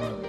God.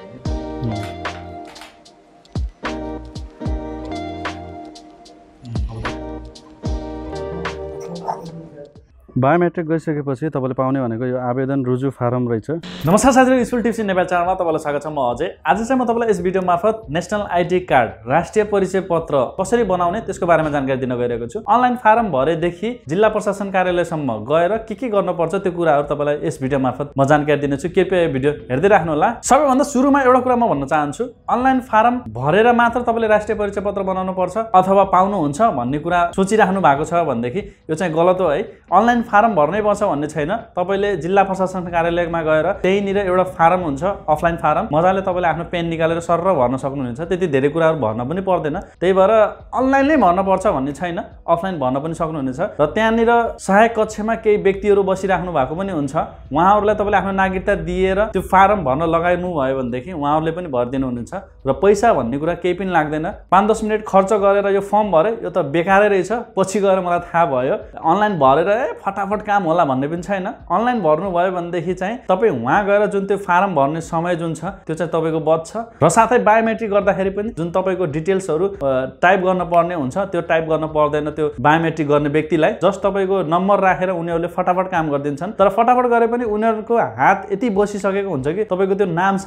Biometric गइसकेपछि तपाईँले पाउने भनेको यो आवेदन रुजु फारम रहेछ नमस्कार साथीहरू स्कुल टिप्स नेपाल च्यानलमा तपाईँलाई स्वागत छ म अझै आज चाहिँ म तपाईँलाई यस भिडियो मार्फत नेसनल आइडी कार्ड राष्ट्रिय परिचय पत्र कसरी बनाउने त्यसको बारेमा जानकारी दिन गइरहेको छु अनलाइन फारम भरेदेखि जिल्ला प्रशासन कार्यालयसम्म गएर के के गर्नुपर्छ त्यो कुराहरू तपाईँलाई यस भिडियो मार्फत म जानकारी दिनेछु कृपया यो भिडियो हेर्दै राख्नु होला सबैभन्दा सुरुमा एउटा कुरा म भन्न चाहन्छु अनलाइन फारम भरेर मात्र तपाईँले राष्ट्रिय परिचय पत्र बनाउनु पर्छ अथवा पाउनुहुन्छ भन्ने कुरा सोचिराख्नु भएको छ भनेदेखि यो चाहिँ गलत हो है अनलाइन फारम भर्नै पर्छ भन्ने छैन तपाईँले जिल्ला प्रशासन कार्यालयमा गएर त्यहीँनिर एउटा फारम हुन्छ अफलाइन फारम मजाले तपाईँले आफ्नो पेन निकालेर सरर भर्न सक्नुहुन्छ त्यति धेरै कुराहरू भर्न पनि पर्दैन त्यही भएर अनलाइन नै भर्न पर्छ भन्ने छैन अफलाइन भर्न पनि सक्नुहुनेछ र त्यहाँनिर सहायक कक्षमा केही व्यक्तिहरू बसिराख्नु भएको पनि हुन्छ उहाँहरूलाई तपाईँले आफ्नो नागरिकता दिएर त्यो फारम भर्न लगाइनु भयो भनेदेखि उहाँहरूले पनि भरिदिनुहुनेछ र पैसा भन्ने कुरा केही पनि लाग्दैन पाँच दस मिनट खर्च गरेर यो फर्म भरे यो त बेकारै रहेछ पछि गएर मलाई थाहा भयो अनलाइन भरेर ए फटाफट काम होला भन्ने पनि छैन अनलाइन भर्नुभयो भनेदेखि चाहिँ तपाईँ उहाँ गएर जुन त्यो फारम भर्ने समय जुन छ त्यो चाहिँ तपाईँको बच्छ र साथै बायोमेट्रिक गर्दाखेरि पनि जुन तपाईँको डिटेल्सहरू टाइप गर्न पर्ने हुन्छ त्यो टाइप गर्न पर्दैन त्यो बायोमेट्रिक गर्ने व्यक्तिलाई जस्ट तपाईँको नम्बर राखेर उनीहरूले फटाफट काम गरिदिन्छन् तर फटाफट गरे पनि उनीहरूको हात यति बसिसकेको हुन्छ कि तपाईँको त्यो नाम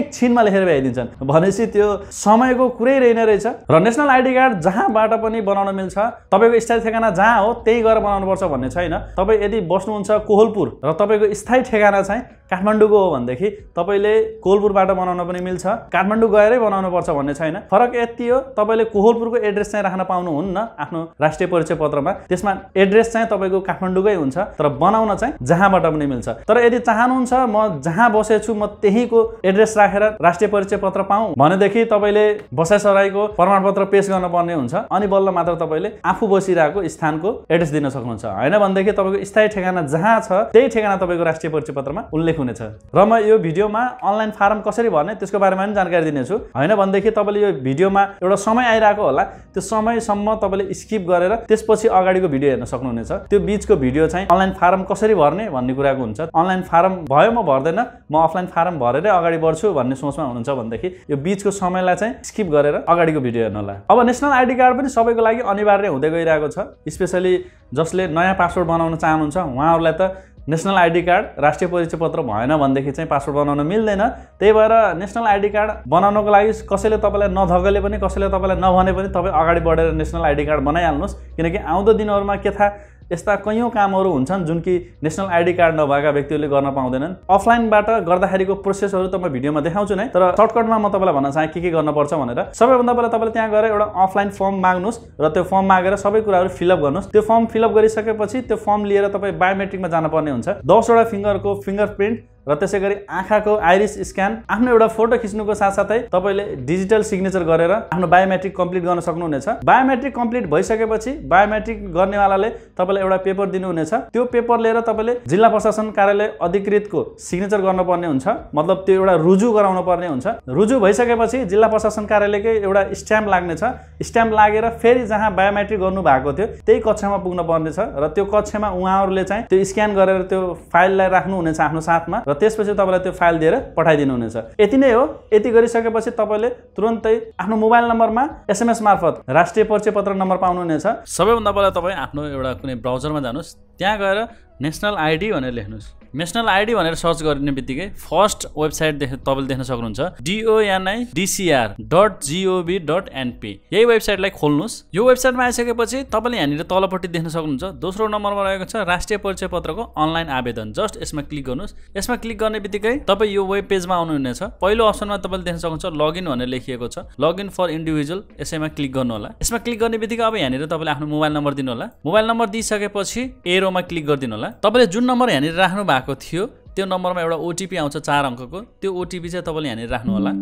एकछिनमा लेखेर भ्याइदिन्छन् भनेपछि त्यो समयको कुरै रहेन रहेछ र नेसनल आइडी कार्ड जहाँबाट पनि बनाउन मिल्छ तपाईँको स्थायी ठेगाना जहाँ हो त्यही गएर बनाउनुपर्छ भन्ने छैन तपाईँ यदि बस्नुहुन्छ कोहलपुर र तपाईँको स्थायी ठेगाना चाहिँ काठमाडौँको हो भनेदेखि तपाईँले कोहलपुरबाट बनाउन पनि मिल्छ काठमाडौँ गएरै बनाउनु पर्छ भन्ने छैन फरक यति हो तपाईँले कोहलपुरको एड्रेस चाहिँ राख्न पाउनुहुन्न आफ्नो राष्ट्रिय परिचय पत्रमा त्यसमा एड्रेस चाहिँ तपाईँको काठमाडौँकै हुन्छ तर बनाउन चाहिँ जहाँबाट पनि मिल्छ तर यदि चाहनुहुन्छ म जहाँ बसेछु म त्यहीको एड्रेस राखेर राष्ट्रिय परिचय पत्र पाऊँ भनेदेखि तपाईँले बसाइसराईको प्रमाणपत्र पेस गर्नुपर्ने हुन्छ अनि बल्ल मात्र तपाईँले आफू बसिरहेको स्थानको एड्रेस दिन सक्नुहुन्छ होइन भनेदेखि भनेदेखि तपाईँको स्थायी ठेगाना जहाँ छ त्यही ठेगाना तपाईँको राष्ट्रिय परिचय पत्रमा उल्लेख हुनेछ र म यो भिडियोमा अनलाइन फारम कसरी भर्ने त्यसको बारेमा पनि जानकारी दिनेछु होइन भनेदेखि तपाईँले यो भिडियोमा एउटा समय आइरहेको होला त्यो समयसम्म तपाईँले स्किप गरेर त्यसपछि अगाडिको भिडियो हेर्न सक्नुहुनेछ त्यो बिचको भिडियो चाहिँ अनलाइन फारम कसरी भर्ने भन्ने कुराको हुन्छ अनलाइन फारम भयो म भर्दैन म अफलाइन फारम भरेरै अगाडि बढ्छु भन्ने सोचमा हुनुहुन्छ भनेदेखि यो बिचको समयलाई चाहिँ स्किप गरेर अगाडिको भिडियो हेर्नु होला अब नेसनल आइडी कार्ड पनि सबैको लागि अनिवार्य हुँदै गइरहेको छ स्पेसली जसले नयाँ पासवर्ड बनाउन चाहनुहुन्छ उहाँहरूलाई त नेसनल आइडी कार्ड राष्ट्रिय परिचय पत्र भएन भनेदेखि चाहिँ पासवर्ड बनाउन मिल्दैन त्यही भएर नेसनल आइडी कार्ड बनाउनको लागि कसैले तपाईँलाई नधगले पनि कसैले तपाईँलाई नभने पनि तपाईँ अगाडि बढेर नेसनल आइडी कार्ड बनाइहाल्नुहोस् किनकि आउँदो दिनहरूमा के थाहा यस्ता कैयौँ कामहरू हुन्छन् जुन कि नेसनल आइडी कार्ड नभएका व्यक्तिहरूले गर्न पाउँदैनन् अफलाइनबाट गर्दाखेरिको प्रोसेसहरू त म भिडियोमा देखाउँछु नै तर सर्टकटमा म तपाईँलाई भन्न चाहेँ के के गर्नुपर्छ भनेर सबैभन्दा पहिला तपाईँले त्यहाँ गएर एउटा अफलाइन फर्म माग्नुहोस् र त्यो फर्म मागेर सबै कुराहरू फिलअप गर्नुहोस् त्यो फर्म फिलअप गरिसकेपछि त्यो फर्म लिएर तपाईँ बायोमेट्रिकमा जानुपर्ने हुन्छ दसवटा फिङ्गरको फिङ्गर प्रिन्ट र त्यसै गरी आँखाको आइरिस स्क्यान आफ्नो एउटा फोटो खिच्नुको साथसाथै तपाईँले डिजिटल सिग्नेचर गरेर आफ्नो बायोमेट्रिक कम्प्लिट गर्न सक्नुहुनेछ बायोमेट्रिक कम्प्लिट भइसकेपछि बायोमेट्रिक गर्नेवालाले तपाईँलाई एउटा पेपर दिनुहुनेछ त्यो पेपर लिएर तपाईँले जिल्ला प्रशासन कार्यालय अधिकृतको सिग्नेचर गर्नुपर्ने हुन्छ मतलब त्यो एउटा रुजु गराउनु पर्ने हुन्छ रुजु भइसकेपछि जिल्ला प्रशासन कार्यालयकै एउटा स्ट्याम्प लाग्नेछ स्ट्याम्प लागेर फेरि जहाँ बायोमेट्रिक गर्नु भएको थियो त्यही कक्षामा पुग्न पर्नेछ र त्यो कक्षामा उहाँहरूले चाहिँ त्यो स्क्यान गरेर त्यो फाइललाई राख्नुहुनेछ आफ्नो साथमा र त्यसपछि तपाईँलाई त्यो फाइल दिएर पठाइदिनुहुनेछ यति नै हो यति गरिसकेपछि तपाईँले तुरन्तै आफ्नो मोबाइल नम्बरमा एसएमएस मार्फत राष्ट्रिय परिचय पत्र नम्बर पाउनुहुनेछ सबैभन्दा पहिला तपाईँ आफ्नो एउटा कुनै ब्राउजरमा जानुहोस् त्यहाँ गएर नेसनल आइडी भनेर लेख्नुहोस् नेसनल आइडी भनेर सर्च गर्ने बित्तिकै फर्स्ट वेबसाइट देख तपाईँले देख्न सक्नुहुन्छ DONI DCR dot GOV dot NP यही वेबसाइटलाई खोल्नुहोस् यो वेबसाइटमा आइसकेपछि तपाईँले यहाँनिर तलपट्टि देख्न सक्नुहुन्छ दोस्रो नम्बरमा रहेको छ राष्ट्रिय परिचय पत्रको अनलाइन आवेदन जस्ट यसमा क्लिक गर्नुहोस् यसमा क्लिक गर्ने बित्तिकै तपाईँ यो वेब पेजमा आउनुहुनेछ पहिलो अप्सनमा तपाईँले देख्न सक्नुहुन्छ लगइन भनेर लेखिएको छ लगइन फर इन्डिभिजुअल यसैमा क्लिक गर्नुहोला यसमा क्लिक गर्ने बित्तिकै अब यहाँनिर तपाईँले आफ्नो मोबाइल नम्बर दिनुहोला मोबाइल नम्बर दिइसकेपछि एरोमा क्लिक गरिदिनु होला तपाईँले जुन नम्बर यहाँनिर राख्नु भएको आएको थियो त्यो नम्बरमा एउटा ओटिपी आउँछ चार अङ्कको त्यो ओटिपी चाहिँ तपाईँले यहाँनिर होला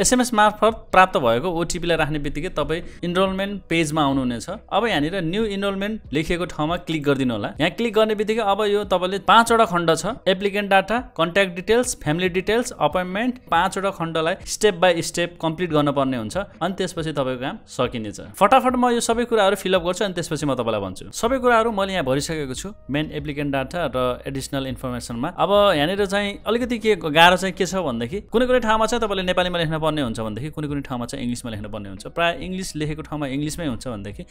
एसएमएस मार्फत प्राप्त भएको ओटिपीलाई राख्ने बित्तिकै तपाईँ इनरोलमेन्ट पेजमा आउनुहुनेछ अब यहाँनिर न्यू इनरोलमेन्ट लेखिएको ठाउँमा क्लिक गरिदिनु होला यहाँ क्लिक गर्ने बित्तिकै अब यो तपाईँले पाँचवटा खण्ड छ applicant data contact details family details appointment पाँचवटा खण्डलाई स्टेप बाई स्टेप कम्प्लिट गर्नुपर्ने हुन्छ अनि त्यसपछि तपाईँको काम सकिनेछ फटाफट म यो सबै कुराहरू फिलअप गर्छु अनि त्यसपछि म तपाईँलाई भन्छु सबै कुराहरू मैले यहाँ भरिसकेको छु मेन एप्लिकेन्ट डाटा र एडिसनल इन्फर्मेसनमा अब यहाँनिर चाहिँ अलिकति के गाह्रो चाहिँ के छ भनेदेखि कुनै कुनै ठाउँमा चाहिँ तपाईँले नेपालीमा लेख्न पर्ने हुन्छ भनेदेखि कुनै कुनै ठाउँमा चाहिँ इङ्ग्लिसमा लेख्न पर्ने हुन्छ प्रायः इङ्ग्लिस लेखेको ठाउँमा इङ्ग्लिसमै हुन्छ भनेदेखि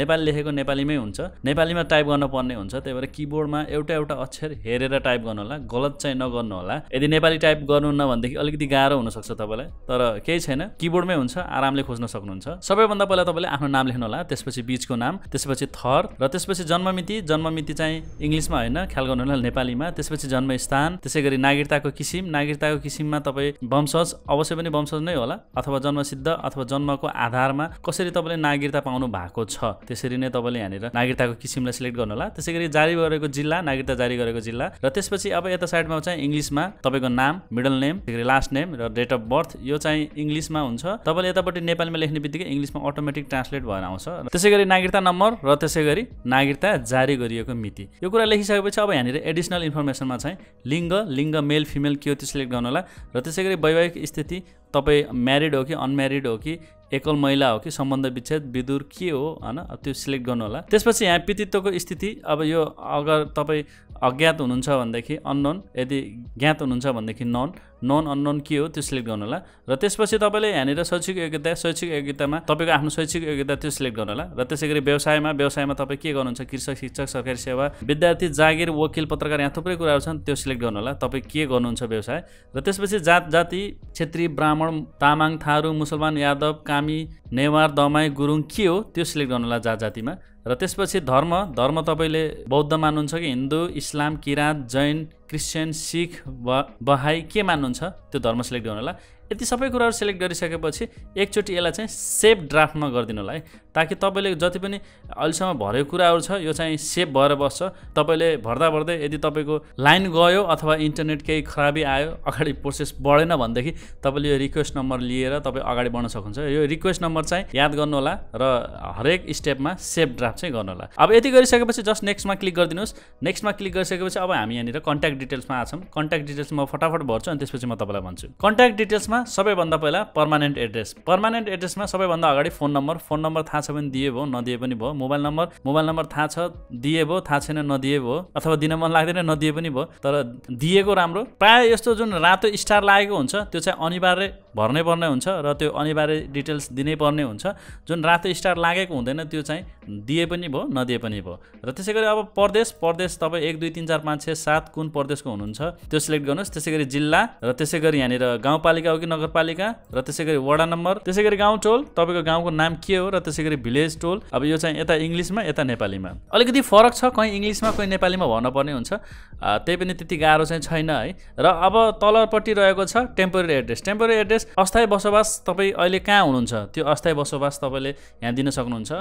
नेपाली लेखेको नेपालीमै हुन्छ नेपालीमा टाइप गर्न पर्ने हुन्छ त्यही भएर किबोर्डमा एउटा एउटा अक्षर हेरेर टाइप गर्नु होला गलत चाहिँ नगर्नु होला यदि नेपाली टाइप गर्नु न भनेदेखि अलिकति गाह्रो हुनसक्छ तपाईँलाई तर केही छैन किबोर्डमै हुन्छ आरामले खोज्न सक्नुहुन्छ सबैभन्दा पहिला तपाईँले आफ्नो नाम लेख्नु होला त्यसपछि बिचको नाम त्यसपछि थर र त्यसपछि जन्ममिति जन्ममिति चाहिँ इङ्ग्लिसमा होइन ख्याल गर्नु होला नेपालीमा त्यसपछि जन्मस्थान त्यसै गरी नागरिकताको किसिम नागरिकताको किसिममा तपाईँ वंशज अवश्य पनि वंशज नै होला अथवा जन्मसिद्ध अथवा जन्मको आधारमा कसरी तपाईँले नागरिकता पाउनु भएको छ त्यसरी नै तपाईँले यहाँनिर नागरिकताको किसिमलाई सिलेक्ट गर्नुहोला त्यसै गरी जारी गरेको जिल्ला नागरिकता जारी गरेको जिल्ला र त्यसपछि अब यता साइडमा चाहिँ इङ्ग्लिसमा तपाईँको नाम मिडल नेम त्यसरी लास्ट नेम र डेट अफ बर्थ यो चाहिँ इङ्ग्लिसमा हुन्छ तपाईँले यतापट्टि नेपालीमा लेख्ने बित्तिकै इङ्ग्लिसमा अटोमेटिक ट्रान्सलेट भएर आउँछ त्यसै गरी नागरिकता नम्बर र त्यसै गरी नागरिकता जारी गरिएको मिति यो कुरा लेखिसकेपछि अब यहाँनिर एडिसनल इन्फर्मेसनमा चाहिँ लिङ्ग लिङ्ग मेल फिमेल के हो त्यो सिलेक्ट गर्नुहोला र त्यसै गरी वैवाहिक स्थिति तपाईँ म्यारिड हो कि अनम्यारिड हो कि एकल महिला हो कि सम्बन्ध विच्छेद विदुर के हो होइन त्यो सिलेक्ट गर्नु होला त्यसपछि यहाँ पितृत्वको स्थिति अब यो अगर तपाईँ अज्ञात हुनुहुन्छ भनेदेखि अननोन यदि ज्ञात हुनुहुन्छ भनेदेखि नन नन अननोन के हो त्यो सिलेक्ट गर्नुहोला र त्यसपछि तपाईँले यहाँनिर शैक्षिक योग्यता शैक्षिक योग्यतामा तपाईँको आफ्नो शैक्षिक योग्यता त्यो सिलेक्ट गर्नुहोला र त्यसै गरी व्यवसायमा व्यवसायमा तपाईँ के गर्नुहुन्छ कृषक शिक्षक सरकारी सेवा विद्यार्थी जागिर वकिल पत्रकार यहाँ थुप्रै कुराहरू छन् त्यो सिलेक्ट गर्नुहोला तपाईँ के गर्नुहुन्छ व्यवसाय र त्यसपछि जात जाति क्षेत्री ब्राह्मण तामाङ थारू मुसलमान यादव कामी नेवार दमाई गुरुङ के हो त्यो सिलेक्ट गर्नुहोला जात जातिमा र त्यसपछि धर्म धर्म तपाईँले बौद्ध मान्नुहुन्छ कि हिन्दू इस्लाम किराँत जैन क्रिस्चियन सिख ब बहाई के मान्नुहुन्छ त्यो धर्म सेलेक्ट गर्नु होला यति सबै कुराहरू सेलेक्ट गरिसकेपछि एकचोटि यसलाई चाहिँ सेभ ड्राफ्टमा गरिदिनु होला है ताकि तपाईँले जति पनि अहिलेसम्म भरेको कुराहरू छ यो चाहिँ सेभ भएर बस्छ तपाईँले भर्दा भर्दै यदि तपाईँको लाइन गयो अथवा इन्टरनेट केही खराबी आयो अगाडि प्रोसेस बढेन भनेदेखि तपाईँले यो रिक्वेस्ट नम्बर लिएर तपाईँ अगाडि बढ्न सक्नुहुन्छ यो रिक्वेस्ट नम्बर चाहिँ याद गर्नु होला र हरेक स्टेपमा सेभ ड्राफ्ट चाहिँ गर्नुहोला अब यति गरिसकेपछि जस्ट नेक्स्टमा क्लिक गरिदिनुहोस् नेक्स्टमा क्लिक गरिसकेपछि अब हामी यहाँनिर कन्ट्याक्ट डिटेल्समा आएको छौँ कन्ट्याक्ट डिटेल्स म फटाफट भर्छु अनि त्यसपछि म तपाईँलाई भन्छु कन्ट्याक्ट डिटेल्समा एड्रेसमा सबैभन्दा पहिला पर्मानेन्ट एड्रेस पर्मानेन्ट एड्रेसमा सबैभन्दा अगाडि फोन नम्बर फोन नम्बर थाहा छ भने दिए भयो नदिए पनि भयो मोबाइल नम्बर मोबाइल नम्बर थाहा छ दिए भयो थाहा छैन नदिए भयो अथवा दिन मन लाग्दैन नदिए पनि भयो तर दिएको राम्रो प्रायः यस्तो जुन रातो स्टार लागेको हुन्छ त्यो चाहिँ अनिवार्य भर्नै पर्ने हुन्छ र त्यो अनिवार्य डिटेल्स दिनै पर्ने हुन्छ जुन रातो स्टार लागेको हुँदैन त्यो चाहिँ दिए पनि भयो नदिए पनि भयो र त्यसै गरी अब प्रदेश प्रदेश तपाईँ एक दुई तिन चार पाँच छ सात कुन प्रदेशको हुनुहुन्छ त्यो सिलेक्ट गर्नुहोस् त्यसै गरी जिल्ला र त्यसै गरी यहाँनिर गाउँपालिका हो कि नगरपालिका र त्यसै गरी वडा नम्बर त्यसै गरी गाउँ टोल तपाईँको गाउँको नाम के हो र त्यसै गरी भिलेज टोल अब यो चाहिँ यता इङ्ग्लिसमा यता नेपालीमा अलिकति फरक छ कहीँ इङ्ग्लिसमा कहीँ नेपालीमा भन्नुपर्ने हुन्छ त्यही पनि त्यति गाह्रो चाहिँ छैन है र अब तलपट्टि रहेको छ टेम्पोरेरी एड्रेस टेम्पोरेरी एड्रेस यस अस्थायी बसोबास तपाईँ अहिले कहाँ हुनुहुन्छ त्यो अस्थायी बसोबास तपाईँले यहाँ दिन सक्नुहुन्छ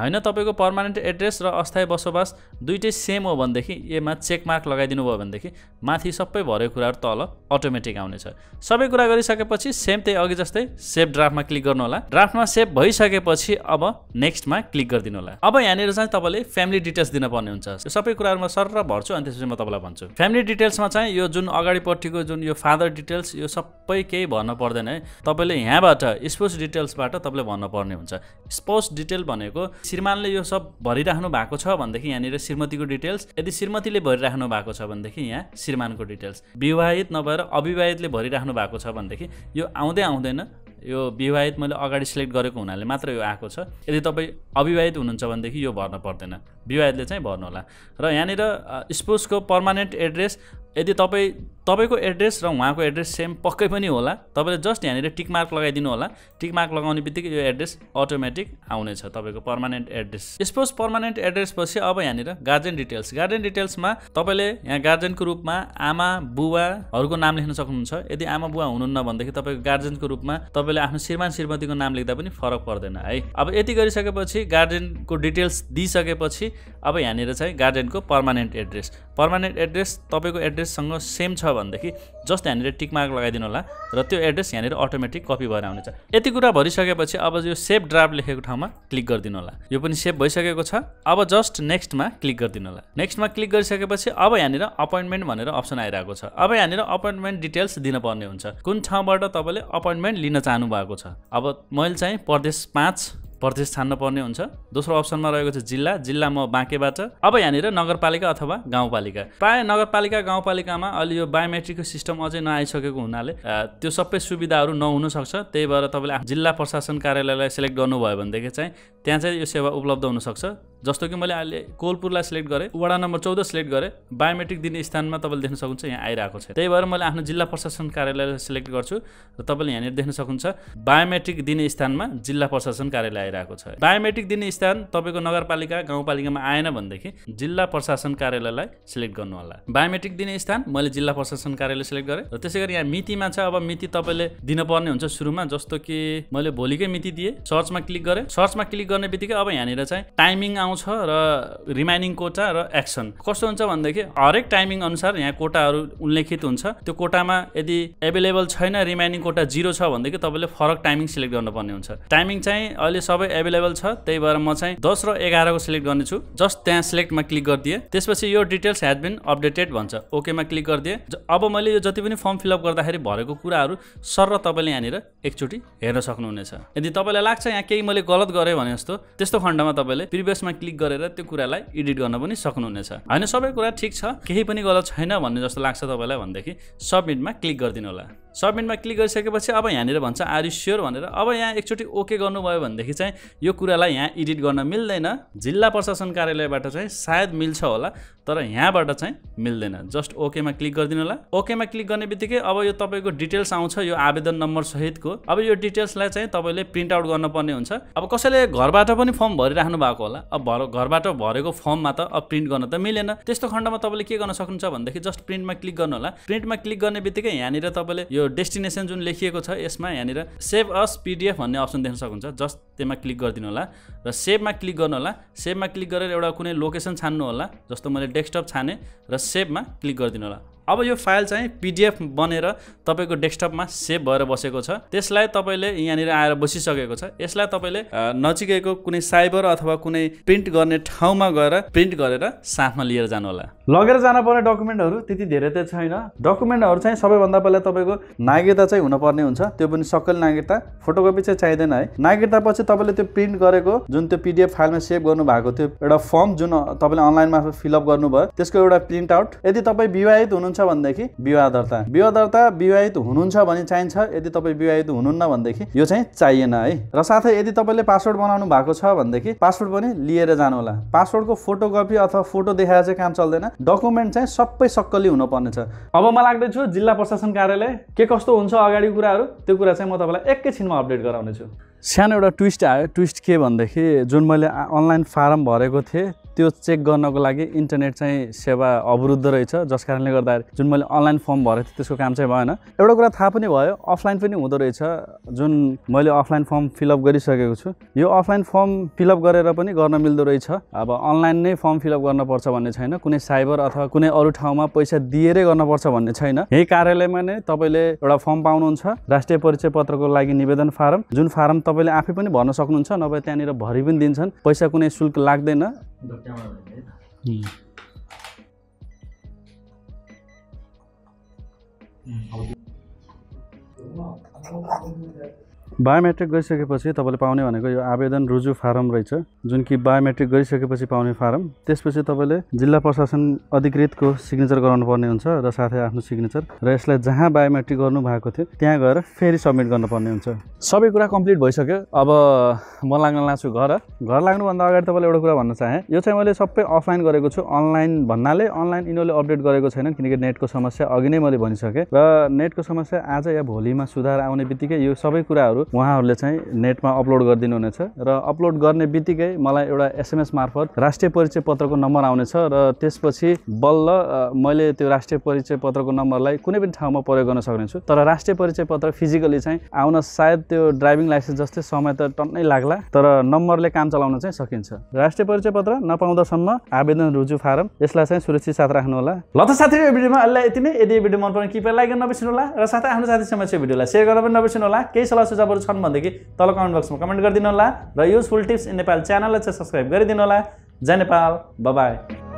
होइन तपाईँको पर्मानेन्ट एड्रेस र अस्थायी बसोबास दुइटै सेम हो भनेदेखि यसमा मार्क लगाइदिनु भयो भनेदेखि माथि सबै भरेको कुराहरू तल अटोमेटिक आउनेछ सबै कुरा गरिसकेपछि सेम त्यही अघि जस्तै सेभ ड्राफ्टमा क्लिक गर्नु गर्नुहोला ड्राफ्टमा सेभ भइसकेपछि अब नेक्स्टमा क्लिक गरिदिनु होला अब यहाँनिर चाहिँ तपाईँले फ्यामिली डिटेल्स दिनुपर्ने हुन्छ सबै कुराहरू म सर र भर्छु अनि त्यसपछि म तपाईँलाई भन्छु फ्यामिली डिटेल्समा चाहिँ यो जुन अगाडिपट्टिको जुन यो फादर डिटेल्स यो सबै केही भर्न पर्दैन भने तपाईँले यहाँबाट स्पोर्ट्स डिटेल्सबाट तपाईँले भन्नुपर्ने हुन्छ स्पोर्ट्स डिटेल भनेको श्रीमानले यो सब भरिराख्नु भएको छ भनेदेखि यहाँनिर श्रीमतीको डिटेल्स यदि श्रीमतीले भरिराख्नु भएको छ भनेदेखि यहाँ श्रीमानको डिटेल्स विवाहित नभएर अविवाहितले भरिराख्नु भएको छ भनेदेखि यो आउँदै आउँदैन यो विवाहित मैले अगाडि सिलेक्ट गरेको हुनाले मात्र यो आएको छ यदि तपाईँ अविवाहित हुनुहुन्छ भनेदेखि यो भर्न पर्दैन विवाहितले चाहिँ भर्नु होला र यहाँनिर स्पोर्ट्सको पर्मानेन्ट एड्रेस यदि तपाईँ तपाईँको एड्रेस र उहाँको एड्रेस सेम पक्कै पनि होला तपाईँले जस्ट यहाँनिर टिकमार्क लगाइदिनु होला टिकमार्क लगाउने बित्तिकै यो एड्रेस अटोमेटिक आउनेछ तपाईँको permanent address suppose permanent address पछि अब यहाँनिर गार्जेन डिटेल्स गार्जेन डिटेल्समा तपाईँले यहाँ गार्जेनको रूपमा आमा बुवाहरूको नाम लेख्न सक्नुहुन्छ यदि आमा बुवा हुनुहुन्न भनेदेखि तपाईँको गार्जेनको रूपमा तपाईँले आफ्नो श्रीमान श्रीमतीको नाम लेख्दा पनि फरक पर्दैन है अब यति गरिसकेपछि गार्जेनको डिटेल्स दिइसकेपछि अब यहाँनिर चाहिँ गार्डनको पर्मानेन्ट एड्रेस पर्मानेन्ट एड्रेस तपाईँको एड्रेससँग सेम छ भनेदेखि जस्ट यहाँनिर टिकमार्क लगाइदिनु होला र त्यो एड्रेस यहाँनिर अटोमेटिक कपी भएर आउनेछ यति कुरा भरिसकेपछि अब यो सेभ ड्राफ्ट लेखेको ठाउँमा क्लिक गरिदिनु होला यो पनि सेभ भइसकेको छ अब जस्ट नेक्स्टमा क्लिक गरिदिनु होला नेक्स्टमा क्लिक गरिसकेपछि अब यहाँनिर अपोइन्टमेन्ट भनेर अप्सन आइरहेको छ अब यहाँनिर अपोइन्टमेन्ट डिटेल्स दिनुपर्ने हुन्छ कुन ठाउँबाट तपाईँले अपोइन्टमेन्ट लिन चाहनु भएको छ अब मैले चाहिँ प्रदेश पाँच प्रदेश छान्नुपर्ने हुन्छ दोस्रो अप्सनमा रहेको छ जिल्ला जिल्ला म बाँकेबाट अब यहाँनिर नगरपालिका अथवा गाउँपालिका प्रायः नगरपालिका गाउँपालिकामा अहिले यो बायोमेट्रिकको सिस्टम अझै नआइसकेको हुनाले त्यो सबै सुविधाहरू नहुनसक्छ त्यही भएर तपाईँले जिल्ला प्रशासन कार्यालयलाई सेलेक्ट गर्नुभयो भनेदेखि चाहिँ त्यहाँ चाहिँ यो सेवा उपलब्ध हुनसक्छ जस्तो कि मैले अहिले कोलपुरलाई सिलेक्ट गरेँ वडा नम्बर चौध सिलेक्ट गरेँ बायोमेट्रिक दिने स्थानमा तपाईँले देख्न सक्नुहुन्छ यहाँ आइरहेको छ त्यही भएर मैले आफ्नो जिल्ला प्रशासन कार्यालयलाई सिलेक्ट गर्छु र तपाईँले यहाँनिर देख्न सक्नुहुन्छ बायोमेट्रिक दिने स्थानमा जिल्ला प्रशासन कार्यालय आइरहेको छ बायोमेट्रिक दिने स्थान तपाईँको नगरपालिका गाउँपालिकामा आएन भनेदेखि जिल्ला प्रशासन कार्यालयलाई सिलेक्ट गर्नु होला बायोमेट्रिक दिने स्थान मैले जिल्ला प्रशासन कार्यालय सिलेक्ट गरेँ र त्यसै गरी यहाँ मितिमा छ अब मिति तपाईँले दिनुपर्ने हुन्छ सुरुमा जस्तो कि मैले भोलिकै मिति दिएँ सर्चमा क्लिक गरेँ सर्चमा क्लिक गर्ने बित्तिकै अब यहाँनिर चाहिँ टाइमिङ आउँछ र रिमाइनिङ कोटा र एक्सन कस्तो हुन्छ भनेदेखि हरेक टाइमिङ अनुसार यहाँ कोटाहरू उल्लेखित हुन्छ त्यो कोटामा यदि एभाइलेबल छैन रिमाइनिङ कोटा जिरो छ भनेदेखि तपाईँले फरक टाइमिङ सिलेक्ट गर्नुपर्ने हुन्छ टाइमिङ चाहिँ अहिले सबै एभाइलेबल छ त्यही भएर म चाहिँ दस र एघारको सिलेक्ट गर्नेछु जस्ट त्यहाँ सिलेक्टमा क्लिक गरिदिएँ त्यसपछि यो डिटेल्स ह्याज बिन अपडेटेड भन्छ ओकेमा क्लिक गरिदिएँ अब मैले यो जति पनि फर्म फिलअप गर्दाखेरि भरेको कुराहरू सर र तपाईँले यहाँनिर एकचोटि हेर्न सक्नुहुनेछ यदि तपाईँलाई लाग्छ यहाँ केही मैले गलत गरेँ भने जस्तो त्यस्तो खण्डमा तपाईँले प्रिभियसमा क्लिक गरेर त्यो कुरालाई एडिट गर्न पनि सक्नुहुनेछ होइन सबै कुरा ठिक छ केही पनि गलत छैन भन्ने जस्तो लाग्छ तपाईँलाई भनेदेखि सबमिटमा क्लिक गरिदिनु होला सबमिटमा क्लिक गरिसकेपछि अब यहाँनिर भन्छ आर यु स्योर भनेर अब यहाँ एकचोटि ओके गर्नुभयो भनेदेखि चाहिँ यो कुरालाई यहाँ एडिट गर्न मिल्दैन जिल्ला प्रशासन कार्यालयबाट चाहिँ सायद मिल्छ होला तर यहाँबाट चाहिँ मिल्दैन जस्ट ओकेमा क्लिक गरिदिनु होला ओकेमा क्लिक गर्ने बित्तिकै अब यो तपाईँको डिटेल्स आउँछ यो आवेदन नम्बर सहितको अब यो डिटेल्सलाई चाहिँ तपाईँले प्रिन्ट आउट गर्नुपर्ने हुन्छ अब कसैले घरबाट पनि फर्म भरिराख्नु भएको होला अब भर घरबाट भरेको फर्ममा त अब प्रिन्ट गर्न त मिलेन त्यस्तो खण्डमा तपाईँले के गर्न सक्नुहुन्छ भनेदेखि जस्ट प्रिन्टमा क्लिक गर्नु होला प्रिन्टमा क्लिक गर्ने बित्तिकै यहाँनिर तपाईँले यो डेस्टिनेसन जुन लेखिएको छ यसमा यहाँनिर सेभ अस पिडिएफ भन्ने अप्सन देख्न सक्नुहुन्छ जस्ट त्यसमा क्लिक गरिदिनु होला र सेभमा क्लिक गर्नु होला सेभमा क्लिक गरेर एउटा कुनै लोकेसन छान्नु होला जस्तो मैले डेस्कटप छाने र सेभमा क्लिक गरिदिनु होला अब यो फाइल चाहिँ पिडिएफ बनेर तपाईँको डेस्कटपमा सेभ भएर बसेको छ त्यसलाई तपाईँले यहाँनिर आएर बसिसकेको छ यसलाई तपाईँले नजिकैको कुनै साइबर अथवा कुनै प्रिन्ट गर्ने ठाउँमा गएर प्रिन्ट गरेर साथमा लिएर जानु होला लगेर जानुपर्ने डकुमेन्टहरू त्यति धेरै त छैन डकुमेन्टहरू चाहिँ सबैभन्दा पहिला तपाईँको नागरिकता चाहिँ हुनुपर्ने हुन्छ त्यो पनि सकल नागरिकता फोटोकपी चाहिँ चाहिँदैन है नागरिकता पछि तपाईँले त्यो प्रिन्ट गरेको जुन त्यो पिडिएफ फाइलमा सेभ गर्नु भएको त्यो एउटा फर्म जुन तपाईँले अनलाइन मार्फत फिलअप गर्नुभयो त्यसको एउटा प्रिन्ट आउट यदि तपाईँ विवाहित हुनुहुन्छ चाहिन्छ भनेदेखि विवाह दर्ता विवाह दर्ता विवाहित हुनुहुन्छ भने चाहिन्छ यदि तपाईँ विवाहित हुनुहुन्न भनेदेखि यो चाहिँ चाहिएन है र साथै यदि तपाईँले पासवर्ड बनाउनु भएको छ भनेदेखि पासवर्ड पनि लिएर जानुहोला पासवर्डको फोटोकपी अथवा फोटो देखाएर चाहिँ काम चल्दैन डकुमेन्ट चाहिँ सबै सक्कली हुनुपर्नेछ अब म लाग्दैछु जिल्ला प्रशासन कार्यालय के कस्तो हुन्छ अगाडि कुराहरू त्यो कुरा चाहिँ म तपाईँलाई एकैछिनमा अपडेट गराउनेछु सानो एउटा ट्विस्ट आयो ट्विस्ट के भनेदेखि जुन मैले अनलाइन फारम भरेको थिएँ त्यो चेक गर्नको लागि इन्टरनेट चाहिँ सेवा अवरुद्ध रहेछ जस कारणले गर्दाखेरि जुन मैले अनलाइन फर्म भरेको थिएँ त्यसको काम चाहिँ भएन एउटा कुरा थाहा पनि भयो अफलाइन पनि हुँदो रहेछ जुन मैले अफलाइन फर्म फिलअप गरिसकेको छु यो अफलाइन फर्म फिलअप गरेर पनि गर्न मिल्दो रहेछ अब अनलाइन नै फर्म फिलअप गर्नुपर्छ भन्ने छैन कुनै साइबर अथवा कुनै अरू ठाउँमा पैसा दिएरै गर्नुपर्छ भन्ने छैन यही कार्यालयमा नै तपाईँले एउटा फर्म पाउनुहुन्छ राष्ट्रिय परिचय पत्रको लागि निवेदन फारम जुन फारम तपाईँले आफै पनि भर्न सक्नुहुन्छ नभए त्यहाँनिर भरि पनि दिन्छन् पैसा कुनै शुल्क लाग्दैन अब बायोमेट्रिक गरिसकेपछि तपाईँले पाउने भनेको यो आवेदन रुजु फारम रहेछ जुन कि बायोमेट्रिक गरिसकेपछि पाउने फारम त्यसपछि तपाईँले जिल्ला प्रशासन अधिकृतको सिग्नेचर गराउनु पर्ने हुन्छ र साथै आफ्नो सिग्नेचर र यसलाई जहाँ बायोमेट्रिक गर्नुभएको थियो त्यहाँ गएर फेरि सब्मिट गर्नुपर्ने हुन्छ सबै कुरा कम्प्लिट भइसक्यो अब म लाग्न लाग्छु घर घर लाग्नुभन्दा अगाडि तपाईँले एउटा कुरा भन्न चाहेँ यो चाहिँ मैले सबै अफलाइन गरेको छु अनलाइन भन्नाले अनलाइन यिनीहरूले अपडेट गरेको छैन किनकि नेटको समस्या अघि नै मैले भनिसकेँ र नेटको समस्या आज या भोलिमा सुधार आउने बित्तिकै यो सबै कुराहरू भिडियोहरू उहाँहरूले चाहिँ नेटमा अपलोड गरिदिनु हुनेछ र अपलोड गर्ने बित्तिकै मलाई एउटा एसएमएस मार्फत राष्ट्रिय परिचय पत्रको नम्बर आउनेछ र त्यसपछि बल्ल मैले त्यो राष्ट्रिय परिचय पत्रको नम्बरलाई कुनै पनि ठाउँमा प्रयोग गर्न सक्नेछु तर राष्ट्रिय परिचय पत्र फिजिकली चाहिँ आउन सायद त्यो ड्राइभिङ लाइसेन्स जस्तै समय त टन्नै लाग्ला तर नम्बरले काम चलाउन चाहिँ सकिन्छ राष्ट्रिय परिचय पत्र नपाउँदासम्म आवेदन रुजु फारम यसलाई चाहिँ सुरक्षित साथ राख्नुहोला ल त साथी यो भिडियोमा अहिले यति नै यदि भिडियो मन पर्ने किपर लाइक गर्न नबिर्सिनु होला र साथै आफ्नो साथी यो भिडियोलाई सेयर गर्न पनि नबिर्सिनु होला केही सल्लाह सुझाव थपहरू छन् भनेदेखि तल कमेन्ट बक्समा कमेन्ट गरिदिनु होला र युजफुल टिप्स इन नेपाल च्यानललाई चाहिँ सब्सक्राइब गरिदिनु होला जय नेपाल बाबाई